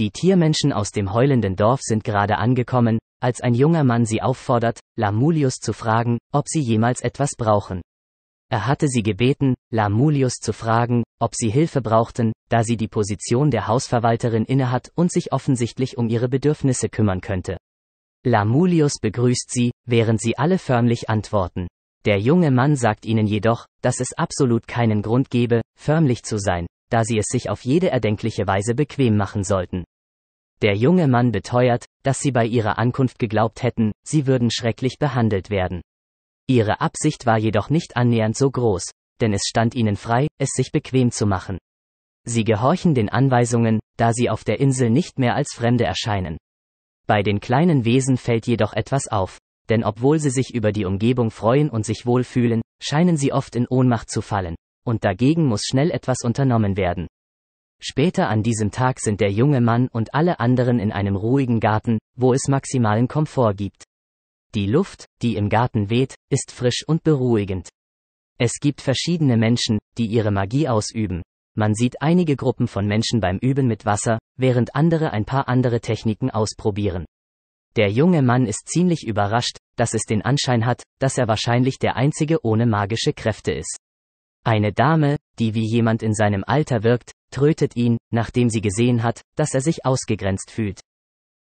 Die Tiermenschen aus dem heulenden Dorf sind gerade angekommen, als ein junger Mann sie auffordert, Lamulius zu fragen, ob sie jemals etwas brauchen. Er hatte sie gebeten, Lamulius zu fragen, ob sie Hilfe brauchten, da sie die Position der Hausverwalterin innehat und sich offensichtlich um ihre Bedürfnisse kümmern könnte. Lamulius begrüßt sie, während sie alle förmlich antworten. Der junge Mann sagt ihnen jedoch, dass es absolut keinen Grund gebe, förmlich zu sein, da sie es sich auf jede erdenkliche Weise bequem machen sollten. Der junge Mann beteuert, dass sie bei ihrer Ankunft geglaubt hätten, sie würden schrecklich behandelt werden. Ihre Absicht war jedoch nicht annähernd so groß, denn es stand ihnen frei, es sich bequem zu machen. Sie gehorchen den Anweisungen, da sie auf der Insel nicht mehr als Fremde erscheinen. Bei den kleinen Wesen fällt jedoch etwas auf, denn obwohl sie sich über die Umgebung freuen und sich wohlfühlen, scheinen sie oft in Ohnmacht zu fallen, und dagegen muss schnell etwas unternommen werden, Später an diesem Tag sind der junge Mann und alle anderen in einem ruhigen Garten, wo es maximalen Komfort gibt. Die Luft, die im Garten weht, ist frisch und beruhigend. Es gibt verschiedene Menschen, die ihre Magie ausüben. Man sieht einige Gruppen von Menschen beim Üben mit Wasser, während andere ein paar andere Techniken ausprobieren. Der junge Mann ist ziemlich überrascht, dass es den Anschein hat, dass er wahrscheinlich der einzige ohne magische Kräfte ist. Eine Dame, die wie jemand in seinem Alter wirkt, trötet ihn, nachdem sie gesehen hat, dass er sich ausgegrenzt fühlt.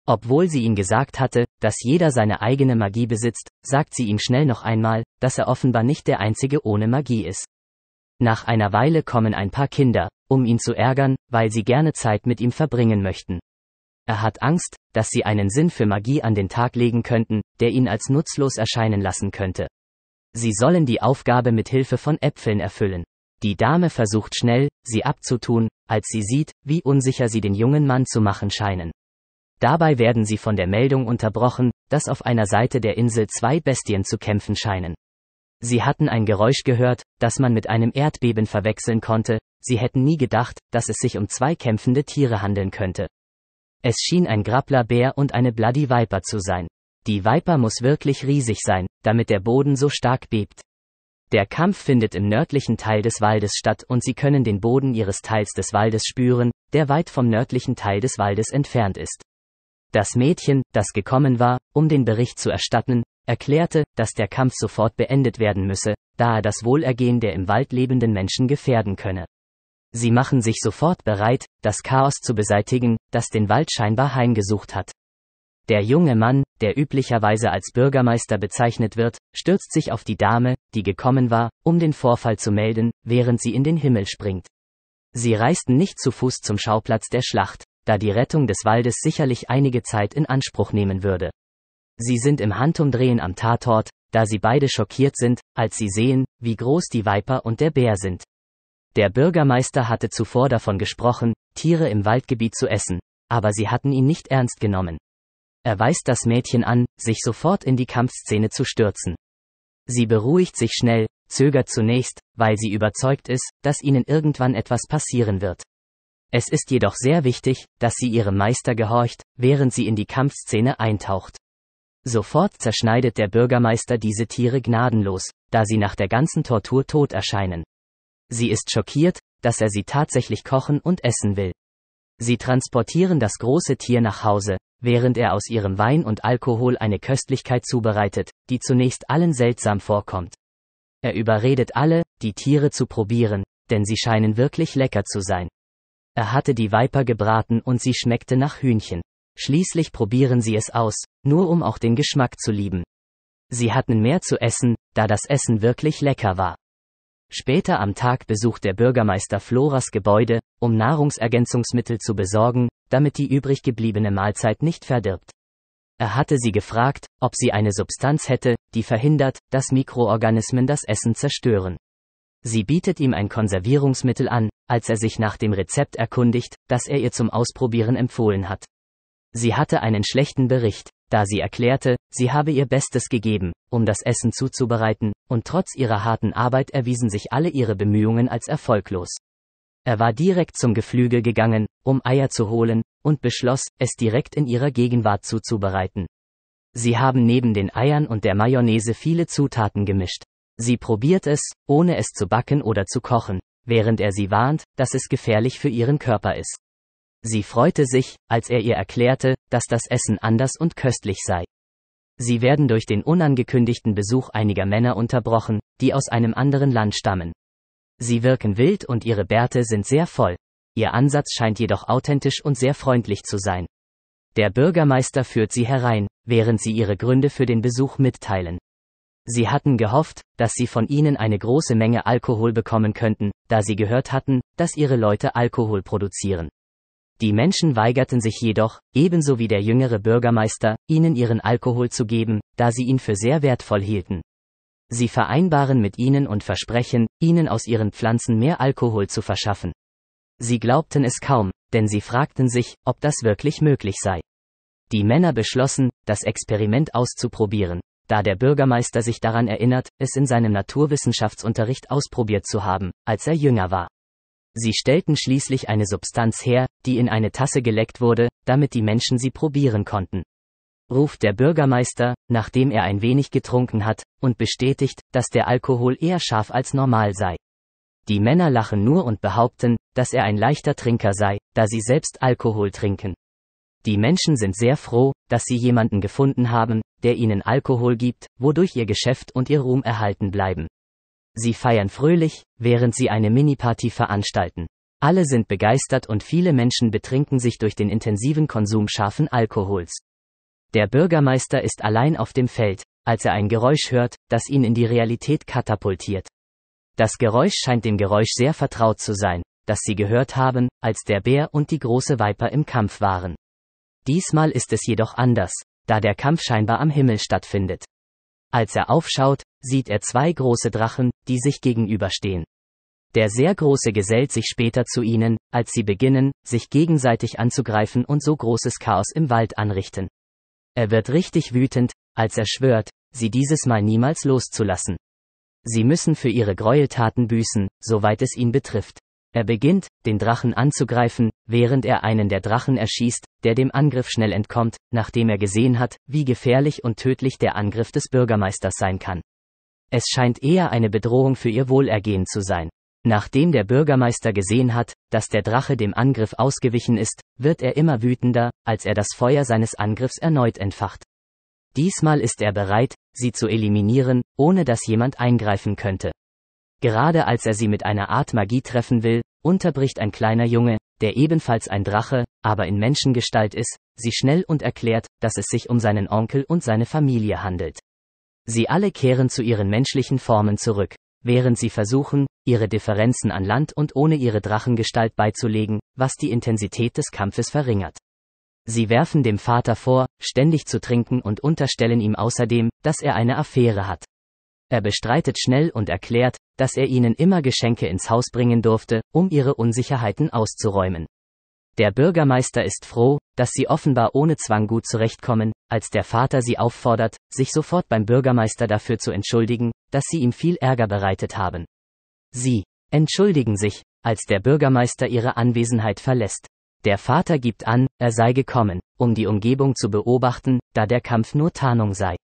Obwohl sie ihm gesagt hatte, dass jeder seine eigene Magie besitzt, sagt sie ihm schnell noch einmal, dass er offenbar nicht der Einzige ohne Magie ist. Nach einer Weile kommen ein paar Kinder, um ihn zu ärgern, weil sie gerne Zeit mit ihm verbringen möchten. Er hat Angst, dass sie einen Sinn für Magie an den Tag legen könnten, der ihn als nutzlos erscheinen lassen könnte. Sie sollen die Aufgabe mit Hilfe von Äpfeln erfüllen. Die Dame versucht schnell, sie abzutun, als sie sieht, wie unsicher sie den jungen Mann zu machen scheinen. Dabei werden sie von der Meldung unterbrochen, dass auf einer Seite der Insel zwei Bestien zu kämpfen scheinen. Sie hatten ein Geräusch gehört, das man mit einem Erdbeben verwechseln konnte, sie hätten nie gedacht, dass es sich um zwei kämpfende Tiere handeln könnte. Es schien ein Grapplerbär und eine Bloody Viper zu sein. Die Viper muss wirklich riesig sein, damit der Boden so stark bebt. Der Kampf findet im nördlichen Teil des Waldes statt und sie können den Boden ihres Teils des Waldes spüren, der weit vom nördlichen Teil des Waldes entfernt ist. Das Mädchen, das gekommen war, um den Bericht zu erstatten, erklärte, dass der Kampf sofort beendet werden müsse, da er das Wohlergehen der im Wald lebenden Menschen gefährden könne. Sie machen sich sofort bereit, das Chaos zu beseitigen, das den Wald scheinbar heimgesucht hat. Der junge Mann, der üblicherweise als Bürgermeister bezeichnet wird, stürzt sich auf die Dame, die gekommen war, um den Vorfall zu melden, während sie in den Himmel springt. Sie reisten nicht zu Fuß zum Schauplatz der Schlacht, da die Rettung des Waldes sicherlich einige Zeit in Anspruch nehmen würde. Sie sind im Handumdrehen am Tatort, da sie beide schockiert sind, als sie sehen, wie groß die Viper und der Bär sind. Der Bürgermeister hatte zuvor davon gesprochen, Tiere im Waldgebiet zu essen, aber sie hatten ihn nicht ernst genommen. Er weist das Mädchen an, sich sofort in die Kampfszene zu stürzen. Sie beruhigt sich schnell, zögert zunächst, weil sie überzeugt ist, dass ihnen irgendwann etwas passieren wird. Es ist jedoch sehr wichtig, dass sie ihrem Meister gehorcht, während sie in die Kampfszene eintaucht. Sofort zerschneidet der Bürgermeister diese Tiere gnadenlos, da sie nach der ganzen Tortur tot erscheinen. Sie ist schockiert, dass er sie tatsächlich kochen und essen will. Sie transportieren das große Tier nach Hause, während er aus ihrem Wein und Alkohol eine Köstlichkeit zubereitet, die zunächst allen seltsam vorkommt. Er überredet alle, die Tiere zu probieren, denn sie scheinen wirklich lecker zu sein. Er hatte die Viper gebraten und sie schmeckte nach Hühnchen. Schließlich probieren sie es aus, nur um auch den Geschmack zu lieben. Sie hatten mehr zu essen, da das Essen wirklich lecker war. Später am Tag besucht der Bürgermeister Floras Gebäude, um Nahrungsergänzungsmittel zu besorgen, damit die übrig gebliebene Mahlzeit nicht verdirbt. Er hatte sie gefragt, ob sie eine Substanz hätte, die verhindert, dass Mikroorganismen das Essen zerstören. Sie bietet ihm ein Konservierungsmittel an, als er sich nach dem Rezept erkundigt, das er ihr zum Ausprobieren empfohlen hat. Sie hatte einen schlechten Bericht, da sie erklärte, sie habe ihr Bestes gegeben, um das Essen zuzubereiten, und trotz ihrer harten Arbeit erwiesen sich alle ihre Bemühungen als erfolglos. Er war direkt zum Geflügel gegangen, um Eier zu holen, und beschloss, es direkt in ihrer Gegenwart zuzubereiten. Sie haben neben den Eiern und der Mayonnaise viele Zutaten gemischt. Sie probiert es, ohne es zu backen oder zu kochen, während er sie warnt, dass es gefährlich für ihren Körper ist. Sie freute sich, als er ihr erklärte, dass das Essen anders und köstlich sei. Sie werden durch den unangekündigten Besuch einiger Männer unterbrochen, die aus einem anderen Land stammen. Sie wirken wild und ihre Bärte sind sehr voll. Ihr Ansatz scheint jedoch authentisch und sehr freundlich zu sein. Der Bürgermeister führt sie herein, während sie ihre Gründe für den Besuch mitteilen. Sie hatten gehofft, dass sie von ihnen eine große Menge Alkohol bekommen könnten, da sie gehört hatten, dass ihre Leute Alkohol produzieren. Die Menschen weigerten sich jedoch, ebenso wie der jüngere Bürgermeister, ihnen ihren Alkohol zu geben, da sie ihn für sehr wertvoll hielten. Sie vereinbaren mit ihnen und versprechen, ihnen aus ihren Pflanzen mehr Alkohol zu verschaffen. Sie glaubten es kaum, denn sie fragten sich, ob das wirklich möglich sei. Die Männer beschlossen, das Experiment auszuprobieren, da der Bürgermeister sich daran erinnert, es in seinem Naturwissenschaftsunterricht ausprobiert zu haben, als er jünger war. Sie stellten schließlich eine Substanz her, die in eine Tasse geleckt wurde, damit die Menschen sie probieren konnten. Ruft der Bürgermeister, nachdem er ein wenig getrunken hat, und bestätigt, dass der Alkohol eher scharf als normal sei. Die Männer lachen nur und behaupten, dass er ein leichter Trinker sei, da sie selbst Alkohol trinken. Die Menschen sind sehr froh, dass sie jemanden gefunden haben, der ihnen Alkohol gibt, wodurch ihr Geschäft und ihr Ruhm erhalten bleiben. Sie feiern fröhlich, während sie eine Miniparty veranstalten. Alle sind begeistert und viele Menschen betrinken sich durch den intensiven Konsum scharfen Alkohols. Der Bürgermeister ist allein auf dem Feld, als er ein Geräusch hört, das ihn in die Realität katapultiert. Das Geräusch scheint dem Geräusch sehr vertraut zu sein, das sie gehört haben, als der Bär und die große Viper im Kampf waren. Diesmal ist es jedoch anders, da der Kampf scheinbar am Himmel stattfindet. Als er aufschaut, sieht er zwei große Drachen, die sich gegenüberstehen. Der sehr große gesellt sich später zu ihnen, als sie beginnen, sich gegenseitig anzugreifen und so großes Chaos im Wald anrichten. Er wird richtig wütend, als er schwört, sie dieses Mal niemals loszulassen. Sie müssen für ihre Gräueltaten büßen, soweit es ihn betrifft. Er beginnt, den Drachen anzugreifen, während er einen der Drachen erschießt, der dem Angriff schnell entkommt, nachdem er gesehen hat, wie gefährlich und tödlich der Angriff des Bürgermeisters sein kann. Es scheint eher eine Bedrohung für ihr Wohlergehen zu sein. Nachdem der Bürgermeister gesehen hat, dass der Drache dem Angriff ausgewichen ist, wird er immer wütender, als er das Feuer seines Angriffs erneut entfacht. Diesmal ist er bereit, sie zu eliminieren, ohne dass jemand eingreifen könnte. Gerade als er sie mit einer Art Magie treffen will, unterbricht ein kleiner Junge, der ebenfalls ein Drache, aber in Menschengestalt ist, sie schnell und erklärt, dass es sich um seinen Onkel und seine Familie handelt. Sie alle kehren zu ihren menschlichen Formen zurück, während sie versuchen, ihre Differenzen an Land und ohne ihre Drachengestalt beizulegen, was die Intensität des Kampfes verringert. Sie werfen dem Vater vor, ständig zu trinken und unterstellen ihm außerdem, dass er eine Affäre hat. Er bestreitet schnell und erklärt, dass er ihnen immer Geschenke ins Haus bringen durfte, um ihre Unsicherheiten auszuräumen. Der Bürgermeister ist froh, dass sie offenbar ohne Zwang gut zurechtkommen, als der Vater sie auffordert, sich sofort beim Bürgermeister dafür zu entschuldigen, dass sie ihm viel Ärger bereitet haben. Sie entschuldigen sich, als der Bürgermeister ihre Anwesenheit verlässt. Der Vater gibt an, er sei gekommen, um die Umgebung zu beobachten, da der Kampf nur Tarnung sei.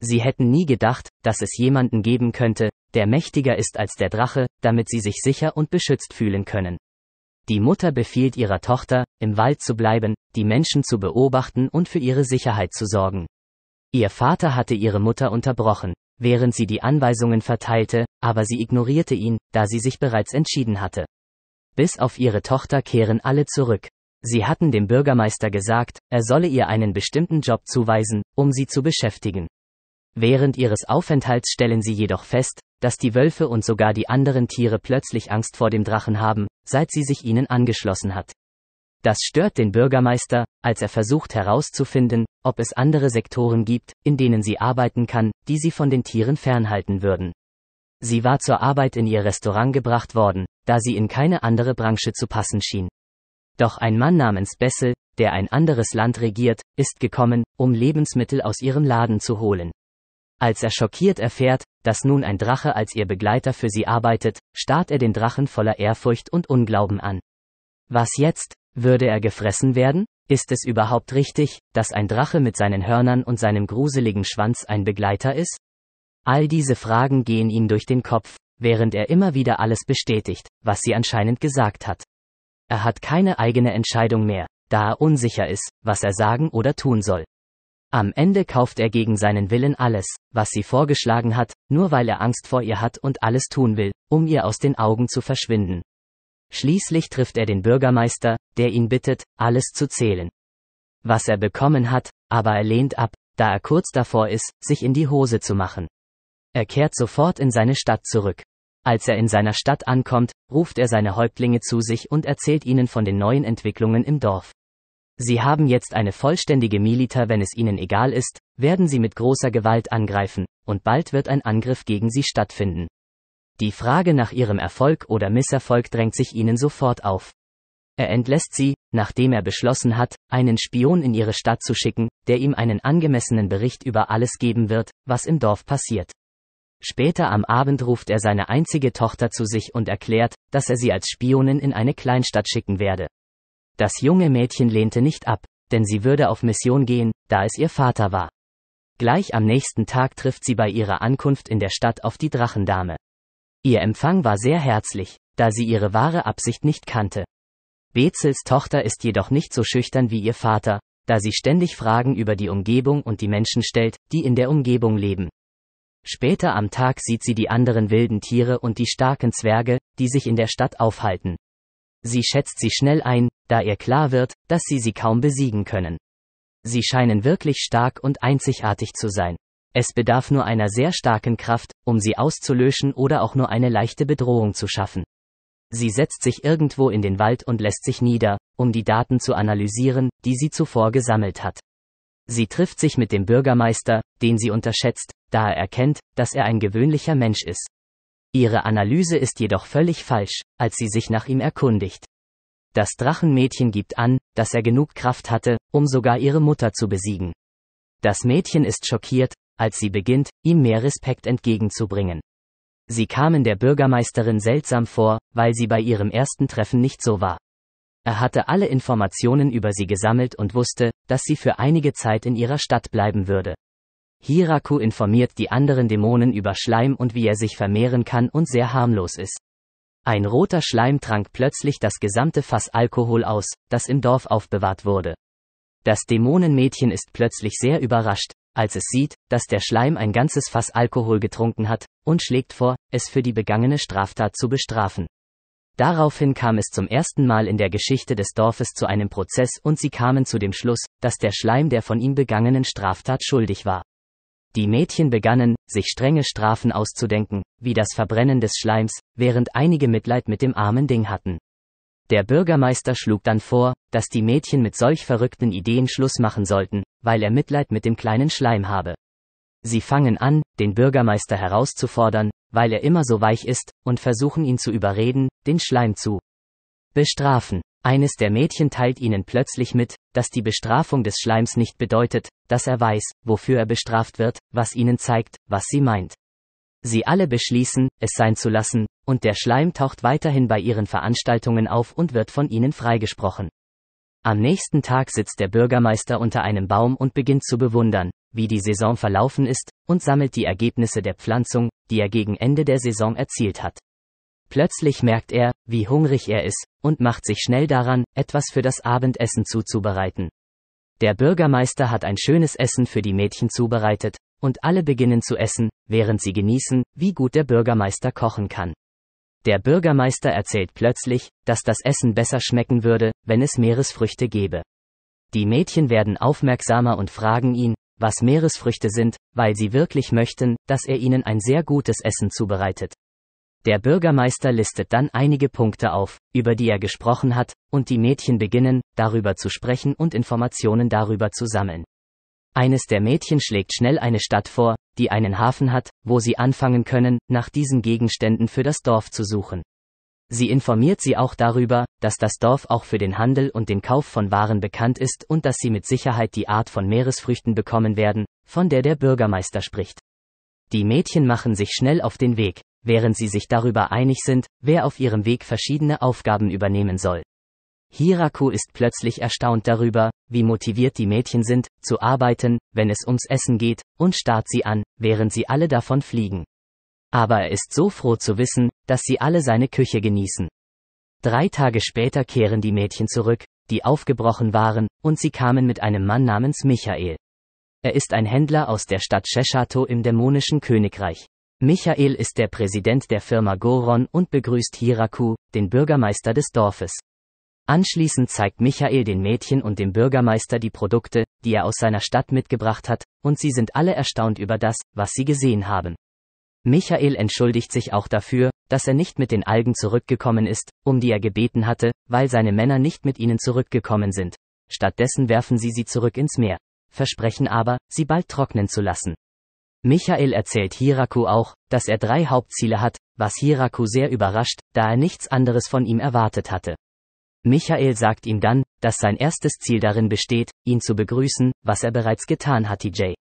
Sie hätten nie gedacht, dass es jemanden geben könnte, der mächtiger ist als der Drache, damit sie sich sicher und beschützt fühlen können. Die Mutter befiehlt ihrer Tochter, im Wald zu bleiben, die Menschen zu beobachten und für ihre Sicherheit zu sorgen. Ihr Vater hatte ihre Mutter unterbrochen, während sie die Anweisungen verteilte, aber sie ignorierte ihn, da sie sich bereits entschieden hatte. Bis auf ihre Tochter kehren alle zurück. Sie hatten dem Bürgermeister gesagt, er solle ihr einen bestimmten Job zuweisen, um sie zu beschäftigen. Während ihres Aufenthalts stellen sie jedoch fest, dass die Wölfe und sogar die anderen Tiere plötzlich Angst vor dem Drachen haben, seit sie sich ihnen angeschlossen hat. Das stört den Bürgermeister, als er versucht herauszufinden, ob es andere Sektoren gibt, in denen sie arbeiten kann, die sie von den Tieren fernhalten würden. Sie war zur Arbeit in ihr Restaurant gebracht worden, da sie in keine andere Branche zu passen schien. Doch ein Mann namens Bessel, der ein anderes Land regiert, ist gekommen, um Lebensmittel aus ihrem Laden zu holen. Als er schockiert erfährt, dass nun ein Drache als ihr Begleiter für sie arbeitet, starrt er den Drachen voller Ehrfurcht und Unglauben an. Was jetzt? Würde er gefressen werden? Ist es überhaupt richtig, dass ein Drache mit seinen Hörnern und seinem gruseligen Schwanz ein Begleiter ist? All diese Fragen gehen ihm durch den Kopf, während er immer wieder alles bestätigt, was sie anscheinend gesagt hat. Er hat keine eigene Entscheidung mehr, da er unsicher ist, was er sagen oder tun soll. Am Ende kauft er gegen seinen Willen alles, was sie vorgeschlagen hat, nur weil er Angst vor ihr hat und alles tun will, um ihr aus den Augen zu verschwinden. Schließlich trifft er den Bürgermeister, der ihn bittet, alles zu zählen. Was er bekommen hat, aber er lehnt ab, da er kurz davor ist, sich in die Hose zu machen. Er kehrt sofort in seine Stadt zurück. Als er in seiner Stadt ankommt, ruft er seine Häuptlinge zu sich und erzählt ihnen von den neuen Entwicklungen im Dorf. Sie haben jetzt eine vollständige Milita, wenn es ihnen egal ist, werden sie mit großer Gewalt angreifen, und bald wird ein Angriff gegen sie stattfinden. Die Frage nach ihrem Erfolg oder Misserfolg drängt sich ihnen sofort auf. Er entlässt sie, nachdem er beschlossen hat, einen Spion in ihre Stadt zu schicken, der ihm einen angemessenen Bericht über alles geben wird, was im Dorf passiert. Später am Abend ruft er seine einzige Tochter zu sich und erklärt, dass er sie als Spionin in eine Kleinstadt schicken werde. Das junge Mädchen lehnte nicht ab, denn sie würde auf Mission gehen, da es ihr Vater war. Gleich am nächsten Tag trifft sie bei ihrer Ankunft in der Stadt auf die Drachendame. Ihr Empfang war sehr herzlich, da sie ihre wahre Absicht nicht kannte. Bezels Tochter ist jedoch nicht so schüchtern wie ihr Vater, da sie ständig Fragen über die Umgebung und die Menschen stellt, die in der Umgebung leben. Später am Tag sieht sie die anderen wilden Tiere und die starken Zwerge, die sich in der Stadt aufhalten. Sie schätzt sie schnell ein, da ihr klar wird, dass sie sie kaum besiegen können. Sie scheinen wirklich stark und einzigartig zu sein. Es bedarf nur einer sehr starken Kraft, um sie auszulöschen oder auch nur eine leichte Bedrohung zu schaffen. Sie setzt sich irgendwo in den Wald und lässt sich nieder, um die Daten zu analysieren, die sie zuvor gesammelt hat. Sie trifft sich mit dem Bürgermeister, den sie unterschätzt, da er erkennt, dass er ein gewöhnlicher Mensch ist. Ihre Analyse ist jedoch völlig falsch, als sie sich nach ihm erkundigt. Das Drachenmädchen gibt an, dass er genug Kraft hatte, um sogar ihre Mutter zu besiegen. Das Mädchen ist schockiert, als sie beginnt, ihm mehr Respekt entgegenzubringen. Sie kamen der Bürgermeisterin seltsam vor, weil sie bei ihrem ersten Treffen nicht so war. Er hatte alle Informationen über sie gesammelt und wusste, dass sie für einige Zeit in ihrer Stadt bleiben würde. Hiraku informiert die anderen Dämonen über Schleim und wie er sich vermehren kann und sehr harmlos ist. Ein roter Schleim trank plötzlich das gesamte Fass Alkohol aus, das im Dorf aufbewahrt wurde. Das Dämonenmädchen ist plötzlich sehr überrascht, als es sieht, dass der Schleim ein ganzes Fass Alkohol getrunken hat, und schlägt vor, es für die begangene Straftat zu bestrafen. Daraufhin kam es zum ersten Mal in der Geschichte des Dorfes zu einem Prozess und sie kamen zu dem Schluss, dass der Schleim der von ihm begangenen Straftat schuldig war. Die Mädchen begannen, sich strenge Strafen auszudenken, wie das Verbrennen des Schleims, während einige Mitleid mit dem armen Ding hatten. Der Bürgermeister schlug dann vor, dass die Mädchen mit solch verrückten Ideen Schluss machen sollten, weil er Mitleid mit dem kleinen Schleim habe. Sie fangen an, den Bürgermeister herauszufordern, weil er immer so weich ist, und versuchen ihn zu überreden, den Schleim zu bestrafen. Eines der Mädchen teilt ihnen plötzlich mit, dass die Bestrafung des Schleims nicht bedeutet, dass er weiß, wofür er bestraft wird, was ihnen zeigt, was sie meint. Sie alle beschließen, es sein zu lassen, und der Schleim taucht weiterhin bei ihren Veranstaltungen auf und wird von ihnen freigesprochen. Am nächsten Tag sitzt der Bürgermeister unter einem Baum und beginnt zu bewundern, wie die Saison verlaufen ist, und sammelt die Ergebnisse der Pflanzung, die er gegen Ende der Saison erzielt hat. Plötzlich merkt er, wie hungrig er ist, und macht sich schnell daran, etwas für das Abendessen zuzubereiten. Der Bürgermeister hat ein schönes Essen für die Mädchen zubereitet, und alle beginnen zu essen, während sie genießen, wie gut der Bürgermeister kochen kann. Der Bürgermeister erzählt plötzlich, dass das Essen besser schmecken würde, wenn es Meeresfrüchte gäbe. Die Mädchen werden aufmerksamer und fragen ihn, was Meeresfrüchte sind, weil sie wirklich möchten, dass er ihnen ein sehr gutes Essen zubereitet. Der Bürgermeister listet dann einige Punkte auf, über die er gesprochen hat, und die Mädchen beginnen, darüber zu sprechen und Informationen darüber zu sammeln. Eines der Mädchen schlägt schnell eine Stadt vor, die einen Hafen hat, wo sie anfangen können, nach diesen Gegenständen für das Dorf zu suchen. Sie informiert sie auch darüber, dass das Dorf auch für den Handel und den Kauf von Waren bekannt ist und dass sie mit Sicherheit die Art von Meeresfrüchten bekommen werden, von der der Bürgermeister spricht. Die Mädchen machen sich schnell auf den Weg, während sie sich darüber einig sind, wer auf ihrem Weg verschiedene Aufgaben übernehmen soll. Hiraku ist plötzlich erstaunt darüber, wie motiviert die Mädchen sind, zu arbeiten, wenn es ums Essen geht, und starrt sie an, während sie alle davon fliegen. Aber er ist so froh zu wissen, dass sie alle seine Küche genießen. Drei Tage später kehren die Mädchen zurück, die aufgebrochen waren, und sie kamen mit einem Mann namens Michael. Er ist ein Händler aus der Stadt Sheshato im dämonischen Königreich. Michael ist der Präsident der Firma Goron und begrüßt Hiraku, den Bürgermeister des Dorfes. Anschließend zeigt Michael den Mädchen und dem Bürgermeister die Produkte, die er aus seiner Stadt mitgebracht hat, und sie sind alle erstaunt über das, was sie gesehen haben. Michael entschuldigt sich auch dafür, dass er nicht mit den Algen zurückgekommen ist, um die er gebeten hatte, weil seine Männer nicht mit ihnen zurückgekommen sind. Stattdessen werfen sie sie zurück ins Meer, versprechen aber, sie bald trocknen zu lassen. Michael erzählt Hiraku auch, dass er drei Hauptziele hat, was Hiraku sehr überrascht, da er nichts anderes von ihm erwartet hatte. Michael sagt ihm dann, dass sein erstes Ziel darin besteht, ihn zu begrüßen, was er bereits getan hat, TJ.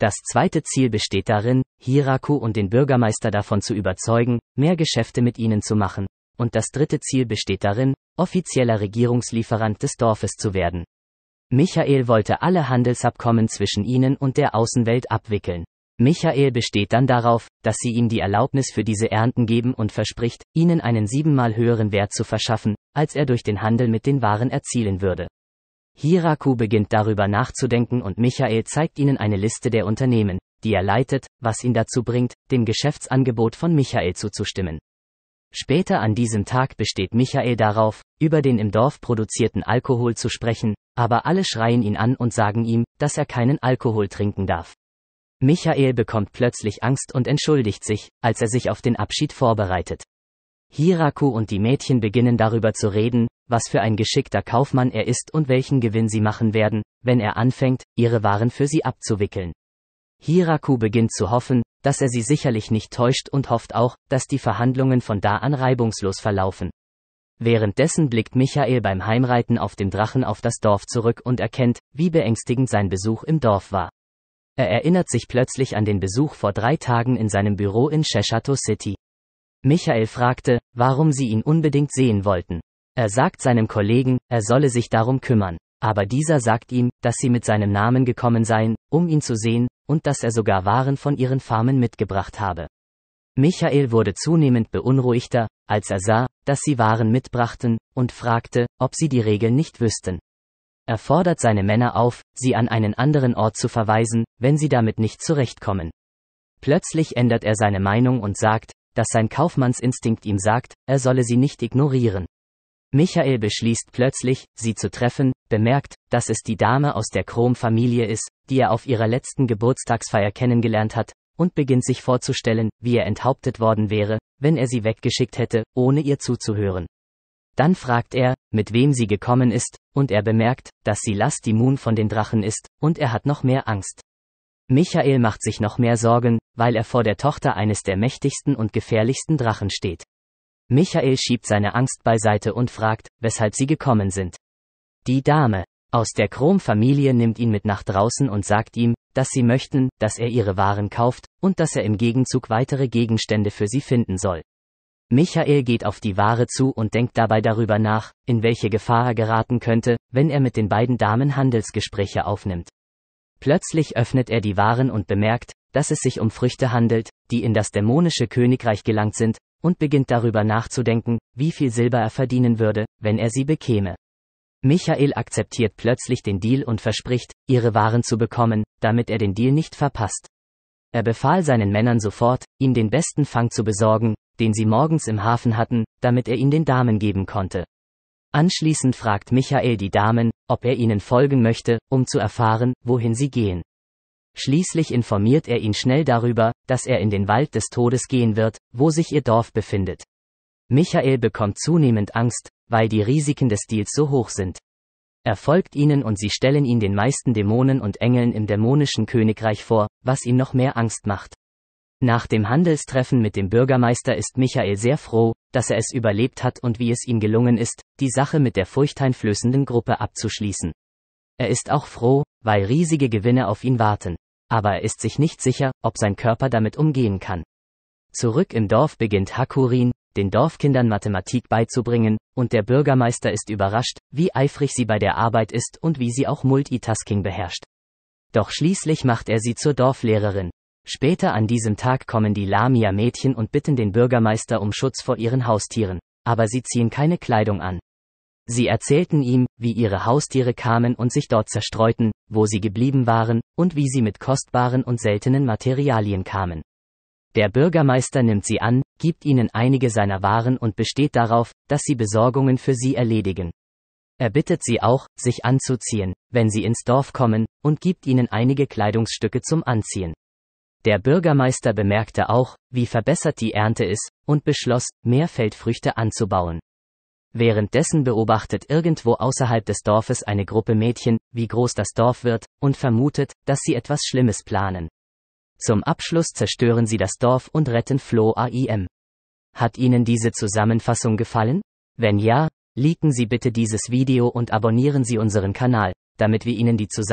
Das zweite Ziel besteht darin, Hiraku und den Bürgermeister davon zu überzeugen, mehr Geschäfte mit ihnen zu machen. Und das dritte Ziel besteht darin, offizieller Regierungslieferant des Dorfes zu werden. Michael wollte alle Handelsabkommen zwischen ihnen und der Außenwelt abwickeln. Michael besteht dann darauf, dass sie ihm die Erlaubnis für diese Ernten geben und verspricht, ihnen einen siebenmal höheren Wert zu verschaffen, als er durch den Handel mit den Waren erzielen würde. Hiraku beginnt darüber nachzudenken und Michael zeigt ihnen eine Liste der Unternehmen, die er leitet, was ihn dazu bringt, dem Geschäftsangebot von Michael zuzustimmen. Später an diesem Tag besteht Michael darauf, über den im Dorf produzierten Alkohol zu sprechen, aber alle schreien ihn an und sagen ihm, dass er keinen Alkohol trinken darf. Michael bekommt plötzlich Angst und entschuldigt sich, als er sich auf den Abschied vorbereitet. Hiraku und die Mädchen beginnen darüber zu reden, was für ein geschickter Kaufmann er ist und welchen Gewinn sie machen werden, wenn er anfängt, ihre Waren für sie abzuwickeln. Hiraku beginnt zu hoffen, dass er sie sicherlich nicht täuscht und hofft auch, dass die Verhandlungen von da an reibungslos verlaufen. Währenddessen blickt Michael beim Heimreiten auf dem Drachen auf das Dorf zurück und erkennt, wie beängstigend sein Besuch im Dorf war. Er erinnert sich plötzlich an den Besuch vor drei Tagen in seinem Büro in Cheshire City. Michael fragte, warum sie ihn unbedingt sehen wollten. Er sagt seinem Kollegen, er solle sich darum kümmern, aber dieser sagt ihm, dass sie mit seinem Namen gekommen seien, um ihn zu sehen, und dass er sogar Waren von ihren Farmen mitgebracht habe. Michael wurde zunehmend beunruhigter, als er sah, dass sie Waren mitbrachten, und fragte, ob sie die Regeln nicht wüssten. Er fordert seine Männer auf, sie an einen anderen Ort zu verweisen, wenn sie damit nicht zurechtkommen. Plötzlich ändert er seine Meinung und sagt, dass sein Kaufmannsinstinkt ihm sagt, er solle sie nicht ignorieren. Michael beschließt plötzlich, sie zu treffen, bemerkt, dass es die Dame aus der chrom familie ist, die er auf ihrer letzten Geburtstagsfeier kennengelernt hat, und beginnt sich vorzustellen, wie er enthauptet worden wäre, wenn er sie weggeschickt hätte, ohne ihr zuzuhören. Dann fragt er, mit wem sie gekommen ist, und er bemerkt, dass sie Last immun von den Drachen ist, und er hat noch mehr Angst. Michael macht sich noch mehr Sorgen, weil er vor der Tochter eines der mächtigsten und gefährlichsten Drachen steht. Michael schiebt seine Angst beiseite und fragt, weshalb sie gekommen sind. Die Dame aus der Chrom-Familie nimmt ihn mit nach draußen und sagt ihm, dass sie möchten, dass er ihre Waren kauft und dass er im Gegenzug weitere Gegenstände für sie finden soll. Michael geht auf die Ware zu und denkt dabei darüber nach, in welche Gefahr er geraten könnte, wenn er mit den beiden Damen Handelsgespräche aufnimmt. Plötzlich öffnet er die Waren und bemerkt, dass es sich um Früchte handelt, die in das dämonische Königreich gelangt sind, und beginnt darüber nachzudenken, wie viel Silber er verdienen würde, wenn er sie bekäme. Michael akzeptiert plötzlich den Deal und verspricht, ihre Waren zu bekommen, damit er den Deal nicht verpasst. Er befahl seinen Männern sofort, ihm den besten Fang zu besorgen, den sie morgens im Hafen hatten, damit er ihn den Damen geben konnte. Anschließend fragt Michael die Damen, ob er ihnen folgen möchte, um zu erfahren, wohin sie gehen. Schließlich informiert er ihn schnell darüber, dass er in den Wald des Todes gehen wird, wo sich ihr Dorf befindet. Michael bekommt zunehmend Angst, weil die Risiken des Deals so hoch sind. Er folgt ihnen und sie stellen ihn den meisten Dämonen und Engeln im dämonischen Königreich vor, was ihm noch mehr Angst macht. Nach dem Handelstreffen mit dem Bürgermeister ist Michael sehr froh, dass er es überlebt hat und wie es ihm gelungen ist, die Sache mit der furchteinflößenden Gruppe abzuschließen. Er ist auch froh, weil riesige Gewinne auf ihn warten. Aber er ist sich nicht sicher, ob sein Körper damit umgehen kann. Zurück im Dorf beginnt Hakurin, den Dorfkindern Mathematik beizubringen, und der Bürgermeister ist überrascht, wie eifrig sie bei der Arbeit ist und wie sie auch Multitasking beherrscht. Doch schließlich macht er sie zur Dorflehrerin. Später an diesem Tag kommen die Lamia-Mädchen und bitten den Bürgermeister um Schutz vor ihren Haustieren, aber sie ziehen keine Kleidung an. Sie erzählten ihm, wie ihre Haustiere kamen und sich dort zerstreuten, wo sie geblieben waren, und wie sie mit kostbaren und seltenen Materialien kamen. Der Bürgermeister nimmt sie an, gibt ihnen einige seiner Waren und besteht darauf, dass sie Besorgungen für sie erledigen. Er bittet sie auch, sich anzuziehen, wenn sie ins Dorf kommen, und gibt ihnen einige Kleidungsstücke zum Anziehen. Der Bürgermeister bemerkte auch, wie verbessert die Ernte ist, und beschloss, mehr Feldfrüchte anzubauen. Währenddessen beobachtet irgendwo außerhalb des Dorfes eine Gruppe Mädchen, wie groß das Dorf wird, und vermutet, dass sie etwas Schlimmes planen. Zum Abschluss zerstören sie das Dorf und retten Flo AIM. Hat Ihnen diese Zusammenfassung gefallen? Wenn ja, liken Sie bitte dieses Video und abonnieren Sie unseren Kanal, damit wir Ihnen die Zusammenfassung